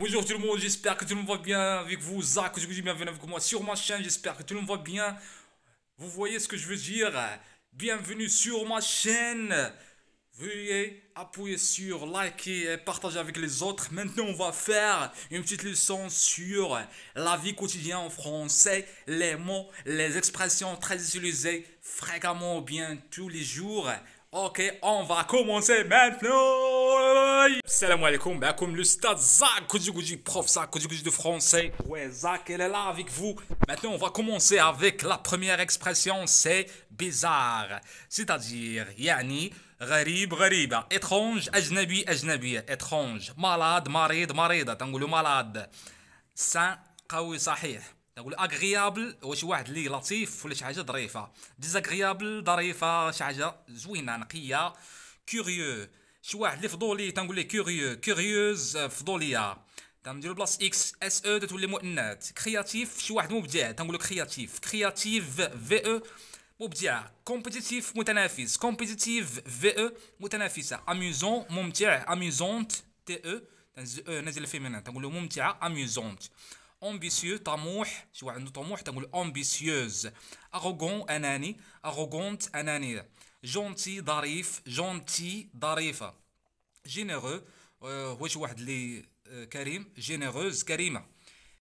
Bonjour tout le monde, j'espère que tout le monde va bien avec vous. Zach, je vous dis bienvenue avec moi sur ma chaîne. J'espère que tout le monde va bien. Vous voyez ce que je veux dire Bienvenue sur ma chaîne. Veuillez appuyer sur like et partager avec les autres. Maintenant, on va faire une petite leçon sur la vie quotidienne en français, les mots, les expressions très utilisées fréquemment ou bien tous les jours. Ok, on va commencer maintenant. Salam alaikum, ben, comme le stade Zach Koudjougoudji, prof Zach Koudjougoudji de français. Ouais, Zach, elle est là avec vous. Maintenant, on va commencer avec la première expression, c'est bizarre. C'est-à-dire, yani, غريب غريبة étrange أجنبي أجنبية étrange malade مريض مريضة le malade sain قوي صحيح تنقول agréable واش واحد لي لطيف ولا شي حاجة ظريفة disagréable ظريفة شي حاجة زوينة curieux شي واحد اللي فضولي تنقول ليه كوريو كوريوز فضوليه تنديرو بلاص اكس اس او تولي مؤنث كرياتيف شي واحد مبدع تنقول لك كرياتيف كرياتيف في او مبدع كومبيتيتيف متنافس كومبيتيتيف في او متنافسه اميوزون ممتع اميوزونت تي او e. تنزل آه، فيمينين تنقول له ممتعه اميوزونت امبيسيو طموح شو عنده طموح تنقول امبيسيوز اروغون اناني اروغونت انانيه جونتي ظريف جونتي ظريفه جينيرو هو شي واحد اللي كريم جينيروز كريمه